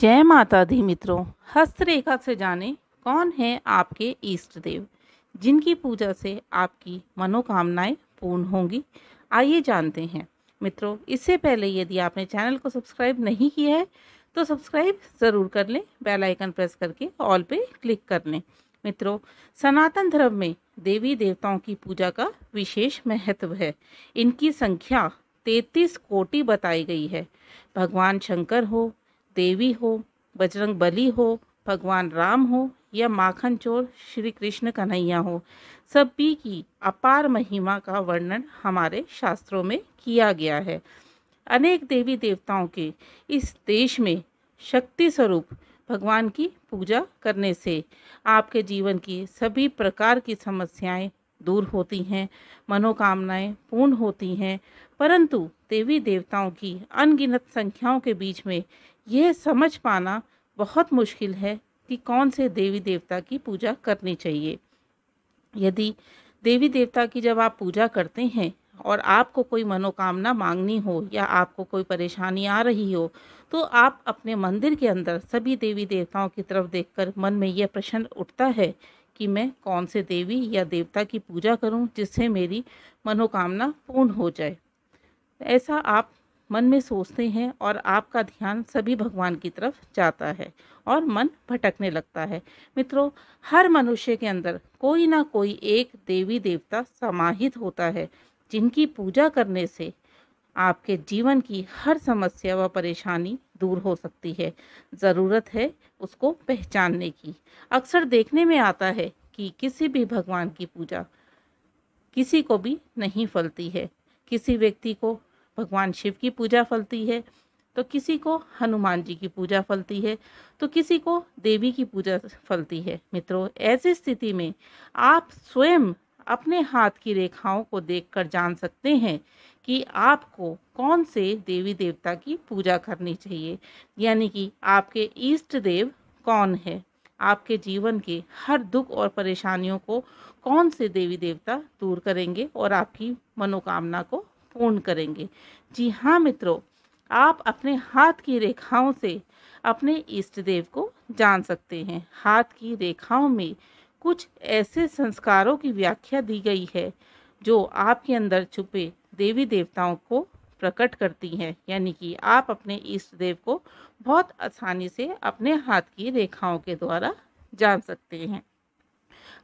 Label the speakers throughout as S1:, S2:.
S1: जय माता दी मित्रों हस्तरेखा से जाने कौन है आपके ईष्ट देव जिनकी पूजा से आपकी मनोकामनाएं पूर्ण होंगी आइए जानते हैं मित्रों इससे पहले यदि आपने चैनल को सब्सक्राइब नहीं किया है तो सब्सक्राइब ज़रूर कर लें बेल आइकन प्रेस करके ऑल पे क्लिक कर लें मित्रों सनातन धर्म में देवी देवताओं की पूजा का विशेष महत्व है इनकी संख्या तैतीस कोटि बताई गई है भगवान शंकर हो देवी हो बजरंग बली हो भगवान राम हो या माखन चोर श्री कृष्ण कन्हैया हो सभी की अपार महिमा का वर्णन हमारे शास्त्रों में किया गया है अनेक देवी देवताओं के इस देश में शक्ति स्वरूप भगवान की पूजा करने से आपके जीवन की सभी प्रकार की समस्याएं दूर होती हैं मनोकामनाएं पूर्ण होती हैं परंतु देवी देवताओं की अनगिनत संख्याओं के बीच में यह समझ पाना बहुत मुश्किल है कि कौन से देवी देवता की पूजा करनी चाहिए यदि देवी देवता की जब आप पूजा करते हैं और आपको कोई मनोकामना मांगनी हो या आपको कोई परेशानी आ रही हो तो आप अपने मंदिर के अंदर सभी देवी देवताओं की तरफ देखकर मन में यह प्रश्न उठता है कि मैं कौन से देवी या देवता की पूजा करूं जिससे मेरी मनोकामना पूर्ण हो जाए ऐसा आप मन में सोचते हैं और आपका ध्यान सभी भगवान की तरफ जाता है और मन भटकने लगता है मित्रों हर मनुष्य के अंदर कोई ना कोई एक देवी देवता समाहित होता है जिनकी पूजा करने से आपके जीवन की हर समस्या व परेशानी दूर हो सकती है ज़रूरत है उसको पहचानने की अक्सर देखने में आता है कि किसी भी भगवान की पूजा किसी को भी नहीं फलती है किसी व्यक्ति को भगवान शिव की पूजा फलती है तो किसी को हनुमान जी की पूजा फलती है तो किसी को देवी की पूजा फलती है मित्रों ऐसी स्थिति में आप स्वयं अपने हाथ की रेखाओं को देखकर जान सकते हैं कि आपको कौन से देवी देवता की पूजा करनी चाहिए यानी कि आपके ईष्ट देव कौन है आपके जीवन के हर दुख और परेशानियों को कौन से देवी देवता दूर करेंगे और आपकी मनोकामना को पूर्ण करेंगे जी हाँ मित्रों आप अपने हाथ की रेखाओं से अपने इष्ट देव को जान सकते हैं हाथ की रेखाओं में कुछ ऐसे संस्कारों की व्याख्या दी गई है जो आपके अंदर छुपे देवी देवताओं को प्रकट करती हैं यानी कि आप अपने इष्ट देव को बहुत आसानी से अपने हाथ की रेखाओं के द्वारा जान सकते हैं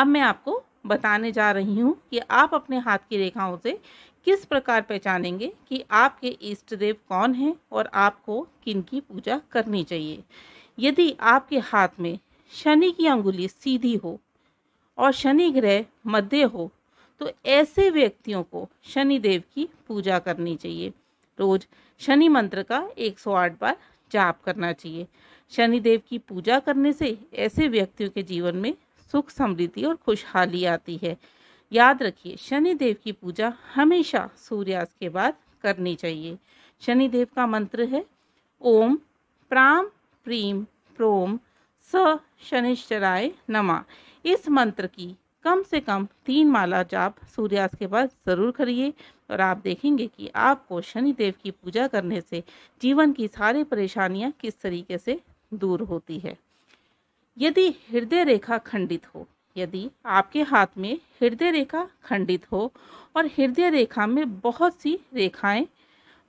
S1: अब मैं आपको बताने जा रही हूँ कि आप अपने हाथ की रेखाओं से किस प्रकार पहचानेंगे कि आपके इष्ट देव कौन हैं और आपको किन की पूजा करनी चाहिए यदि आपके हाथ में शनि की अंगुली सीधी हो और शनि ग्रह मध्य हो तो ऐसे व्यक्तियों को शनि देव की पूजा करनी चाहिए रोज शनि मंत्र का 108 बार जाप करना चाहिए शनि देव की पूजा करने से ऐसे व्यक्तियों के जीवन में सुख समृद्धि और खुशहाली आती है याद रखिए शनिदेव की पूजा हमेशा सूर्यास्त के बाद करनी चाहिए शनिदेव का मंत्र है ओम प्राम प्रीम प्रोम स शनिश्चराय नमा इस मंत्र की कम से कम तीन माला जाप सूर्यास्त के बाद ज़रूर करिए और आप देखेंगे कि आपको शनिदेव की पूजा करने से जीवन की सारी परेशानियां किस तरीके से दूर होती है यदि हृदय रेखा खंडित हो यदि आपके हाथ में हृदय रेखा खंडित हो और हृदय रेखा में बहुत सी रेखाएं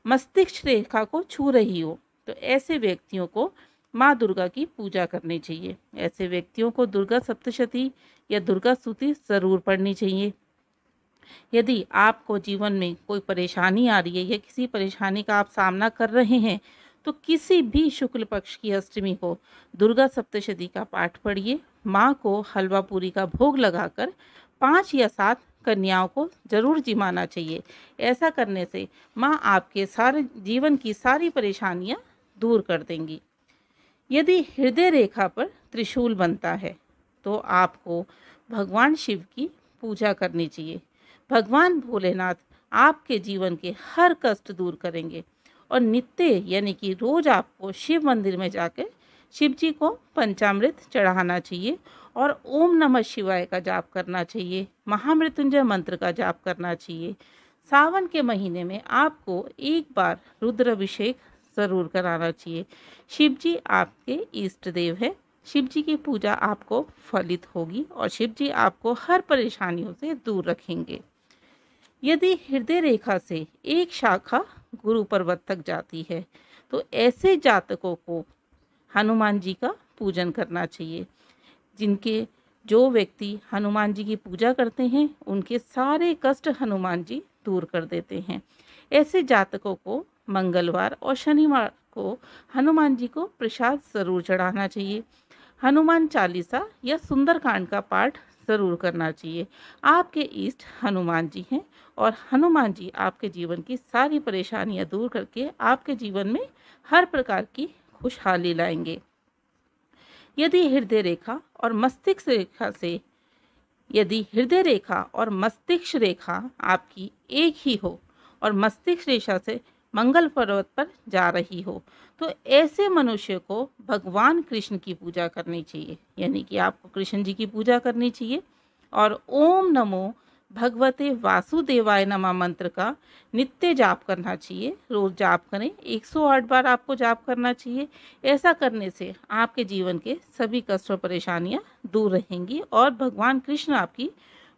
S1: मस्तिष्क रेखा को छू रही हो तो ऐसे व्यक्तियों को माँ दुर्गा की पूजा करनी चाहिए ऐसे व्यक्तियों को दुर्गा सप्तशती या दुर्गा स्तुति ज़रूर पढ़नी चाहिए यदि आपको जीवन में कोई परेशानी आ रही है या किसी परेशानी का आप सामना कर रहे हैं तो किसी भी शुक्ल पक्ष की अष्टमी को दुर्गा सप्तशती का पाठ पढ़िए माँ को हलवा पूरी का भोग लगाकर पाँच या सात कन्याओं को जरूर जिमाना चाहिए ऐसा करने से माँ आपके सारे जीवन की सारी परेशानियाँ दूर कर देंगी यदि हृदय रेखा पर त्रिशूल बनता है तो आपको भगवान शिव की पूजा करनी चाहिए भगवान भोलेनाथ आपके जीवन के हर कष्ट दूर करेंगे और नित्य यानी कि रोज़ आपको शिव मंदिर में जाकर शिव जी को पंचामृत चढ़ाना चाहिए और ओम नमः शिवाय का जाप करना चाहिए महामृत्युंजय मंत्र का जाप करना चाहिए सावन के महीने में आपको एक बार रुद्राभिषेक ज़रूर कराना चाहिए शिव जी आपके इष्ट देव है शिव जी की पूजा आपको फलित होगी और शिव जी आपको हर परेशानियों से दूर रखेंगे यदि हृदय रेखा से एक शाखा गुरु पर्वत तक जाती है तो ऐसे जातकों को हनुमान जी का पूजन करना चाहिए जिनके जो व्यक्ति हनुमान जी की पूजा करते हैं उनके सारे कष्ट हनुमान जी दूर कर देते हैं ऐसे जातकों को मंगलवार और शनिवार को हनुमान जी को प्रसाद ज़रूर चढ़ाना चाहिए हनुमान चालीसा या सुंदरकांड का पाठ ज़रूर करना चाहिए आपके ईस्ट हनुमान जी हैं और हनुमान जी आपके जीवन की सारी परेशानियां दूर करके आपके जीवन में हर प्रकार की खुशहाली लाएंगे यदि हृदय रेखा और मस्तिष्क रेखा से यदि हृदय रेखा और मस्तिष्क रेखा आपकी एक ही हो और मस्तिष्क रेखा से मंगल पर्वत पर जा रही हो तो ऐसे मनुष्य को भगवान कृष्ण की पूजा करनी चाहिए यानी कि आपको कृष्ण जी की पूजा करनी चाहिए और ओम नमो भगवते वासुदेवाय नमा मंत्र का नित्य जाप करना चाहिए रोज़ जाप करें 108 बार आपको जाप करना चाहिए ऐसा करने से आपके जीवन के सभी कष्ट और परेशानियाँ दूर रहेंगी और भगवान कृष्ण आपकी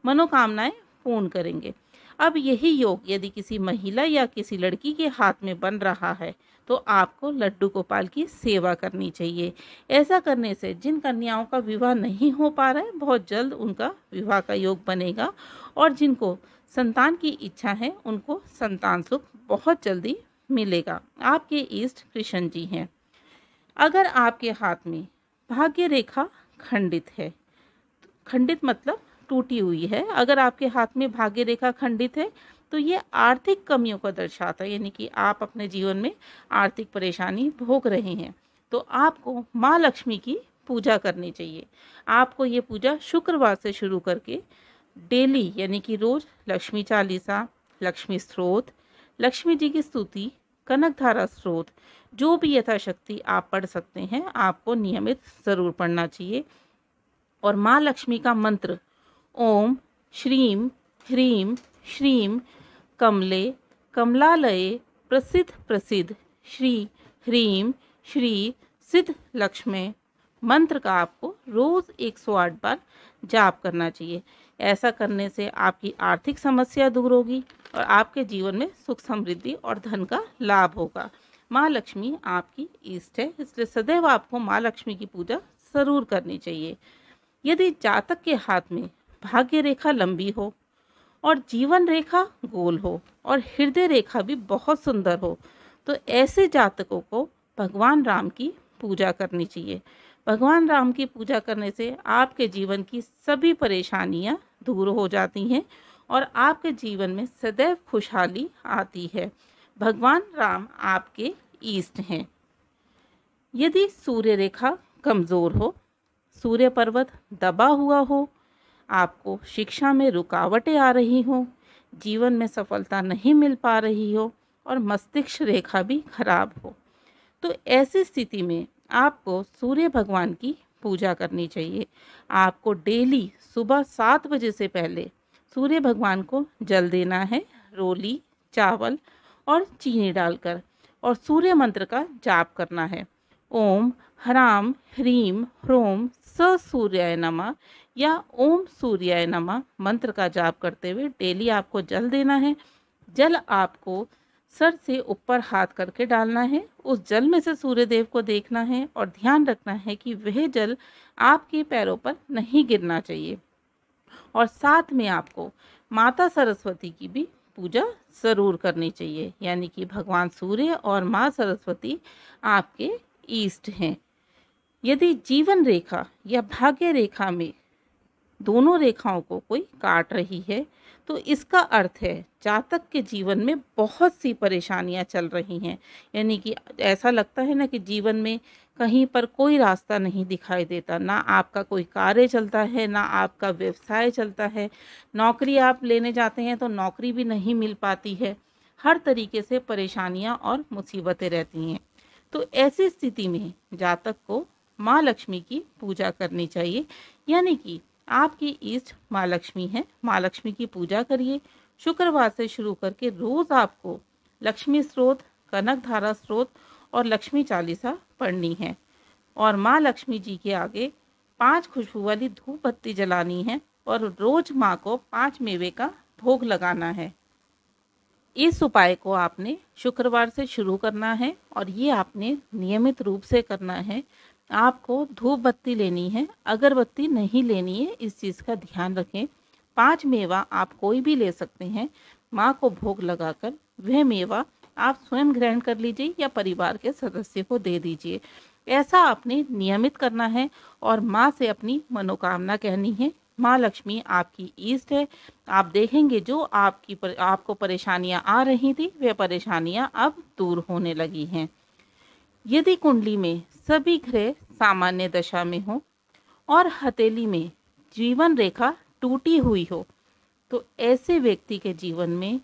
S1: मनोकामनाएं पूर्ण करेंगे अब यही योग यदि किसी महिला या किसी लड़की के हाथ में बन रहा है तो आपको लड्डू गोपाल की सेवा करनी चाहिए ऐसा करने से जिन कन्याओं का विवाह नहीं हो पा रहा है बहुत जल्द उनका विवाह का योग बनेगा और जिनको संतान की इच्छा है उनको संतान सुख बहुत जल्दी मिलेगा आपके ईस्ट कृष्ण जी हैं अगर आपके हाथ में भाग्य रेखा खंडित है तो खंडित मतलब टूटी हुई है अगर आपके हाथ में भाग्य रेखा खंडित है तो ये आर्थिक कमियों को दर्शाता है यानी कि आप अपने जीवन में आर्थिक परेशानी भोग रहे हैं तो आपको माँ लक्ष्मी की पूजा करनी चाहिए आपको ये पूजा शुक्रवार से शुरू करके डेली यानी कि रोज़ लक्ष्मी चालीसा लक्ष्मी स्रोत लक्ष्मी जी की स्तुति कनक धारा स्रोत जो भी यथाशक्ति आप पढ़ सकते हैं आपको नियमित ज़रूर पढ़ना चाहिए और माँ लक्ष्मी का मंत्र ओम श्रीम ह्रीम श्रीम कमले कमलालये प्रसिद्ध प्रसिद्ध श्री ह्रीम श्री सिद्ध लक्ष्मी मंत्र का आपको रोज़ एक सौ आठ बार जाप करना चाहिए ऐसा करने से आपकी आर्थिक समस्या दूर होगी और आपके जीवन में सुख समृद्धि और धन का लाभ होगा माँ लक्ष्मी आपकी ईष्ट है इसलिए सदैव आपको माँ लक्ष्मी की पूजा ज़रूर करनी चाहिए यदि जातक के हाथ में भाग्य रेखा लंबी हो और जीवन रेखा गोल हो और हृदय रेखा भी बहुत सुंदर हो तो ऐसे जातकों को भगवान राम की पूजा करनी चाहिए भगवान राम की पूजा करने से आपके जीवन की सभी परेशानियां दूर हो जाती हैं और आपके जीवन में सदैव खुशहाली आती है भगवान राम आपके ईष्ट हैं यदि सूर्य रेखा कमज़ोर हो सूर्य पर्वत दबा हुआ हो आपको शिक्षा में रुकावटें आ रही हों जीवन में सफलता नहीं मिल पा रही हो और मस्तिष्क रेखा भी खराब हो तो ऐसी स्थिति में आपको सूर्य भगवान की पूजा करनी चाहिए आपको डेली सुबह सात बजे से पहले सूर्य भगवान को जल देना है रोली चावल और चीनी डालकर और सूर्य मंत्र का जाप करना है ओम ह्राम ह्रीम ह्रोम स सूर्याय नमा या ओम सूर्याय नमा मंत्र का जाप करते हुए डेली आपको जल देना है जल आपको सर से ऊपर हाथ करके डालना है उस जल में से सूर्य देव को देखना है और ध्यान रखना है कि वह जल आपके पैरों पर नहीं गिरना चाहिए और साथ में आपको माता सरस्वती की भी पूजा ज़रूर करनी चाहिए यानी कि भगवान सूर्य और माँ सरस्वती आपके ईस्ट हैं यदि जीवन रेखा या भाग्य रेखा में दोनों रेखाओं को कोई काट रही है तो इसका अर्थ है जातक के जीवन में बहुत सी परेशानियां चल रही हैं यानी कि ऐसा लगता है ना कि जीवन में कहीं पर कोई रास्ता नहीं दिखाई देता ना आपका कोई कार्य चलता है ना आपका व्यवसाय चलता है नौकरी आप लेने जाते हैं तो नौकरी भी नहीं मिल पाती है हर तरीके से परेशानियाँ और मुसीबतें रहती हैं तो ऐसी स्थिति में जातक को माँ लक्ष्मी की पूजा करनी चाहिए यानी कि आपकी ईष्ट माँ लक्ष्मी है माँ लक्ष्मी की पूजा करिए शुक्रवार से शुरू करके रोज आपको लक्ष्मी स्रोत कनक धारा स्रोत और लक्ष्मी चालीसा पढ़नी है और माँ लक्ष्मी जी के आगे पांच खुशबू वाली धूप बत्ती जलानी है और रोज माँ को पांच मेवे का भोग लगाना है इस उपाय को आपने शुक्रवार से शुरू करना है और ये आपने नियमित रूप से करना है आपको धूप बत्ती लेनी है अगरबत्ती नहीं लेनी है इस चीज़ का ध्यान रखें पांच मेवा आप कोई भी ले सकते हैं माँ को भोग लगाकर वह मेवा आप स्वयं ग्रहण कर लीजिए या परिवार के सदस्य को दे दीजिए ऐसा आपने नियमित करना है और माँ से अपनी मनोकामना कहनी है माँ लक्ष्मी आपकी ईस्ट है आप देखेंगे जो आपकी पर, आपको परेशानियाँ आ रही थी वह परेशानियाँ अब दूर होने लगी हैं यदि कुंडली में सभी ग्रह सामान्य दशा में हो और हथेली में जीवन रेखा टूटी हुई हो तो ऐसे व्यक्ति के जीवन में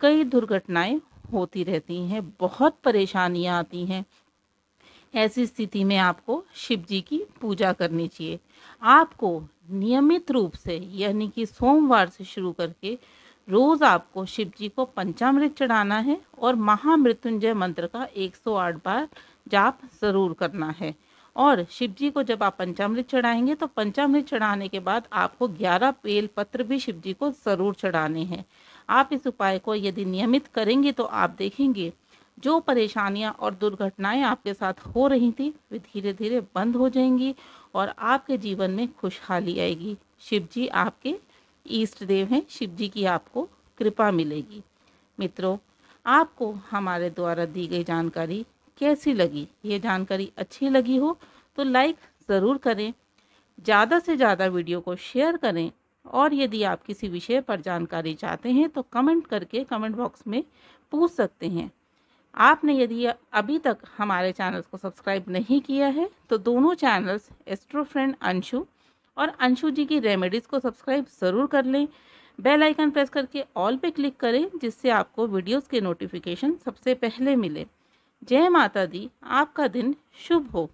S1: कई दुर्घटनाएं होती रहती हैं बहुत परेशानियां आती हैं ऐसी स्थिति में आपको शिव जी की पूजा करनी चाहिए आपको नियमित रूप से यानी कि सोमवार से शुरू करके रोज़ आपको शिव जी को पंचामृत चढ़ाना है और महामृत्युंजय मंत्र का 108 बार जाप ज़रूर करना है और शिव जी को जब आप पंचामृत चढ़ाएंगे तो पंचामृत चढ़ाने के बाद आपको 11 पेल पत्र भी शिव जी को ज़रूर चढ़ाने हैं आप इस उपाय को यदि नियमित करेंगे तो आप देखेंगे जो परेशानियां और दुर्घटनाएं आपके साथ हो रही थी वे धीरे धीरे बंद हो जाएंगी और आपके जीवन में खुशहाली आएगी शिव जी आपके ईष्ट देव हैं शिव जी की आपको कृपा मिलेगी मित्रों आपको हमारे द्वारा दी गई जानकारी कैसी लगी ये जानकारी अच्छी लगी हो तो लाइक ज़रूर करें ज़्यादा से ज़्यादा वीडियो को शेयर करें और यदि आप किसी विषय पर जानकारी चाहते हैं तो कमेंट करके कमेंट बॉक्स में पूछ सकते हैं आपने यदि अभी तक हमारे चैनल को सब्सक्राइब नहीं किया है तो दोनों चैनल्स एस्ट्रो फ्रेंड अंशु और अंशु जी की रेमेडीज़ को सब्सक्राइब ज़रूर कर लें बेल आइकन प्रेस करके ऑल पे क्लिक करें जिससे आपको वीडियोस के नोटिफिकेशन सबसे पहले मिले जय माता दी आपका दिन शुभ हो